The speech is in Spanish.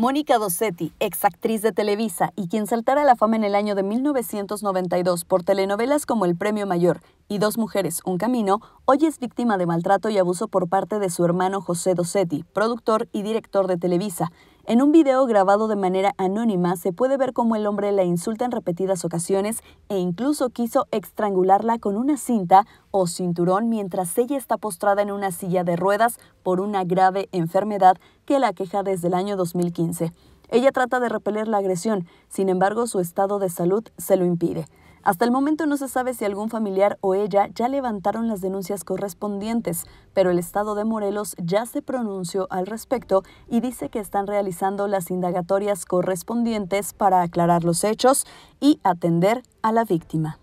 Mónica Dossetti, exactriz de Televisa y quien saltara la fama en el año de 1992 por telenovelas como El Premio Mayor y Dos Mujeres, Un Camino, hoy es víctima de maltrato y abuso por parte de su hermano José Dossetti, productor y director de Televisa, en un video grabado de manera anónima se puede ver cómo el hombre la insulta en repetidas ocasiones e incluso quiso estrangularla con una cinta o cinturón mientras ella está postrada en una silla de ruedas por una grave enfermedad que la aqueja desde el año 2015. Ella trata de repeler la agresión, sin embargo su estado de salud se lo impide. Hasta el momento no se sabe si algún familiar o ella ya levantaron las denuncias correspondientes, pero el Estado de Morelos ya se pronunció al respecto y dice que están realizando las indagatorias correspondientes para aclarar los hechos y atender a la víctima.